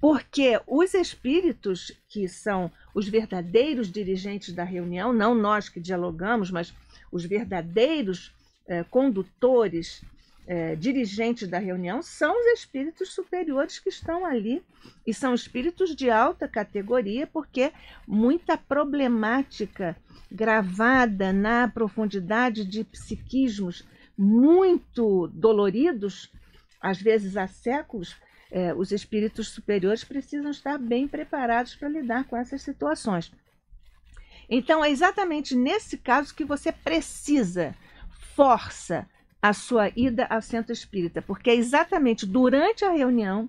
Porque os espíritos, que são os verdadeiros dirigentes da reunião, não nós que dialogamos, mas os verdadeiros é, condutores, é, dirigentes da reunião, são os espíritos superiores que estão ali. E são espíritos de alta categoria, porque muita problemática gravada na profundidade de psiquismos muito doloridos, às vezes há séculos, é, os espíritos superiores precisam estar bem preparados para lidar com essas situações. Então, é exatamente nesse caso que você precisa força a sua ida ao centro espírita, porque é exatamente durante a reunião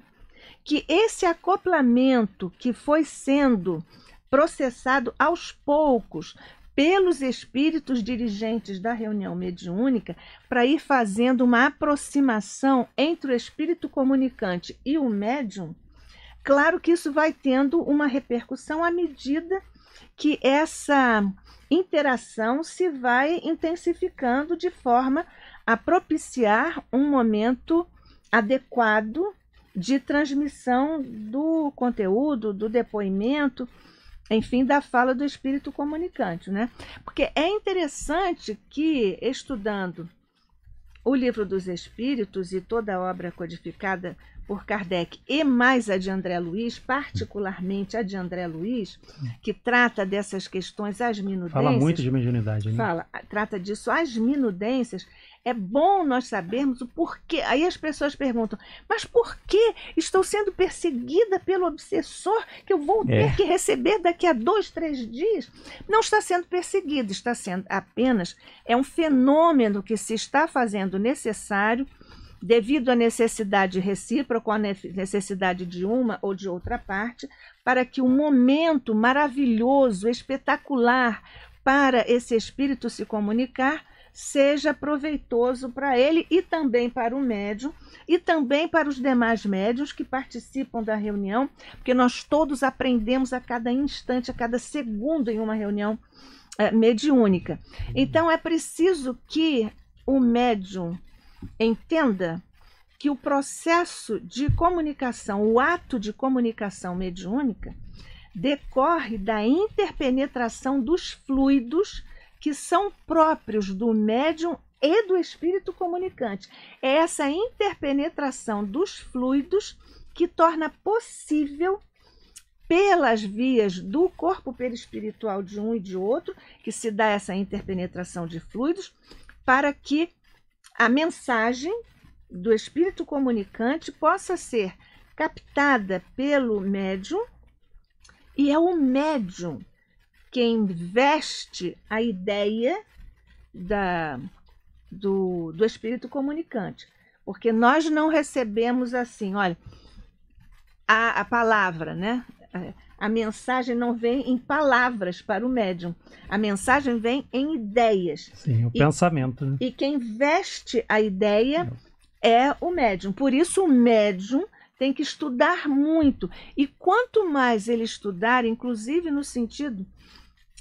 que esse acoplamento que foi sendo processado aos poucos pelos espíritos dirigentes da reunião mediúnica para ir fazendo uma aproximação entre o espírito comunicante e o médium, claro que isso vai tendo uma repercussão à medida que essa interação se vai intensificando de forma a propiciar um momento adequado de transmissão do conteúdo, do depoimento, enfim, da fala do espírito comunicante, né? Porque é interessante que estudando o livro dos espíritos e toda a obra codificada por Kardec e mais a de André Luiz, particularmente a de André Luiz, que trata dessas questões, as minudências. Fala muito de
mediunidade, né? Fala,
trata disso, as minudências. É bom nós sabermos o porquê. Aí as pessoas perguntam, mas por que estou sendo perseguida pelo obsessor que eu vou é. ter é. que receber daqui a dois, três dias? Não está sendo perseguida, está sendo apenas. É um fenômeno que se está fazendo necessário devido à necessidade recíproca, à necessidade de uma ou de outra parte, para que o um momento maravilhoso, espetacular para esse espírito se comunicar seja proveitoso para ele e também para o médium e também para os demais médios que participam da reunião, porque nós todos aprendemos a cada instante, a cada segundo em uma reunião é, mediúnica. Então é preciso que o médium Entenda que o processo de comunicação, o ato de comunicação mediúnica, decorre da interpenetração dos fluidos que são próprios do médium e do espírito comunicante. É essa interpenetração dos fluidos que torna possível, pelas vias do corpo perispiritual de um e de outro, que se dá essa interpenetração de fluidos, para que a mensagem do espírito comunicante possa ser captada pelo médium e é o médium quem veste a ideia da, do, do espírito comunicante. Porque nós não recebemos assim, olha, a, a palavra, né? É, a mensagem não vem em palavras para o médium. A mensagem vem em ideias.
Sim, o e, pensamento. Né? E
quem veste a ideia é o médium. Por isso, o médium tem que estudar muito. E quanto mais ele estudar, inclusive no sentido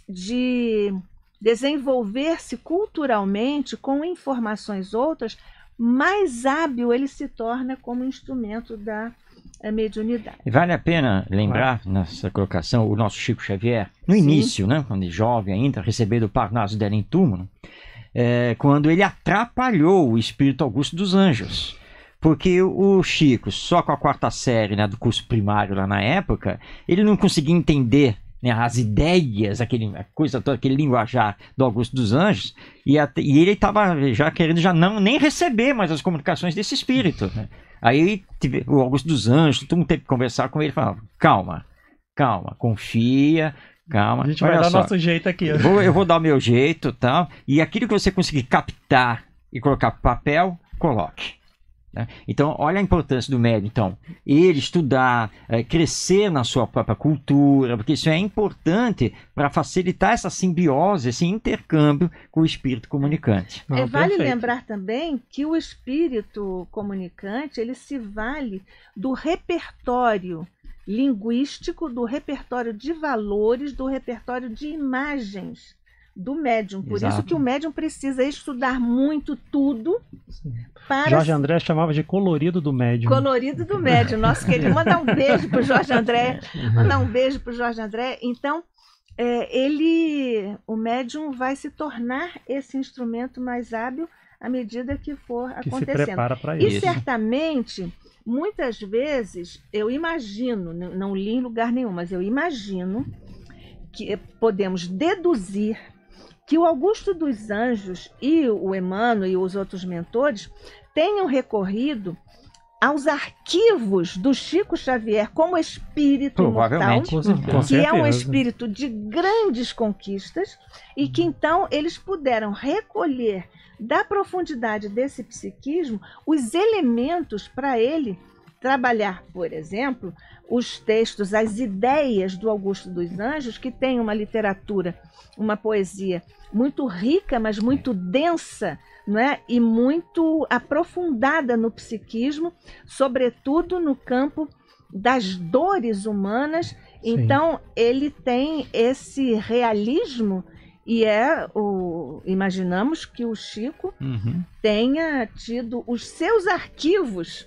de desenvolver-se culturalmente com informações outras, mais hábil ele se torna como instrumento da a é mediunidade.
Vale a pena lembrar claro. nessa colocação o nosso Chico Xavier, no Sim. início, né, quando jovem ainda, recebendo o Parnaso dela em túmulo, é, quando ele atrapalhou o espírito Augusto dos Anjos. Porque o Chico, só com a quarta série né, do curso primário lá na época, ele não conseguia entender né, as ideias, aquele, a coisa toda, aquele linguajar do Augusto dos Anjos, e, e ele estava já querendo já não nem receber mais as comunicações desse espírito. Né? Aí tive, o Augusto dos Anjos, todo mundo teve que conversar com ele, falava, calma, calma, confia, calma. A gente vai dar só, nosso
jeito aqui. Né? Vou, eu vou
dar o meu jeito, tal, e aquilo que você conseguir captar e colocar papel, coloque. Né? Então, olha a importância do médium. Então, ele estudar, é, crescer na sua própria cultura, porque isso é importante para facilitar essa simbiose, esse intercâmbio com o espírito comunicante. Não, é, vale perfeito.
lembrar também que o espírito comunicante ele se vale do repertório linguístico, do repertório de valores, do repertório de imagens do médium. Por Exato. isso que o médium precisa estudar muito tudo para... Jorge André
chamava de colorido do médium.
Colorido do médium, nosso querido. Mandar um beijo para o Jorge André. Uhum. Mandar um beijo para o Jorge André. Então, é, ele, o médium vai se tornar esse instrumento mais hábil à medida que for que acontecendo. Se prepara para isso. E certamente, muitas vezes, eu imagino, não li em lugar nenhum, mas eu imagino que podemos deduzir que o Augusto dos Anjos e o Emmanuel e os outros mentores tenham recorrido aos arquivos do Chico Xavier como espírito imortal, que é um espírito de grandes conquistas e que então eles puderam recolher da profundidade desse psiquismo os elementos para ele trabalhar, por exemplo, os textos, as ideias do Augusto dos Anjos, que tem uma literatura, uma poesia muito rica, mas muito densa, não é? E muito aprofundada no psiquismo, sobretudo no campo das dores humanas. Então, ele tem esse realismo e é o. Imaginamos que o Chico uhum. tenha tido os seus arquivos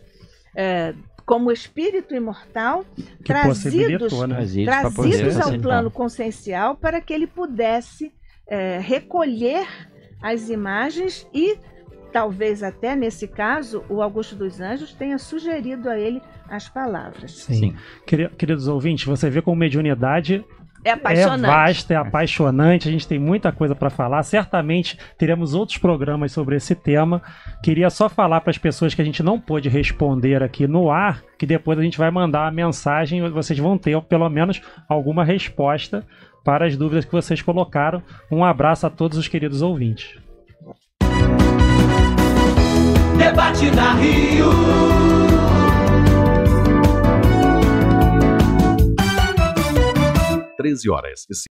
é, como espírito imortal, que trazidos, né? trazidos, ao plano consciencial para que ele pudesse é, recolher as imagens e talvez até nesse caso o Augusto dos Anjos tenha sugerido a ele as palavras. Sim.
Queridos ouvintes, você vê como mediunidade é apaixonante. É vasta, é apaixonante, a gente tem muita coisa para falar. Certamente teremos outros programas sobre esse tema. Queria só falar para as pessoas que a gente não pôde responder aqui no ar, que depois a gente vai mandar a mensagem, e vocês vão ter pelo menos alguma resposta para as dúvidas que vocês colocaram. Um abraço a todos os queridos ouvintes.
Debate na Rio.
13 horas.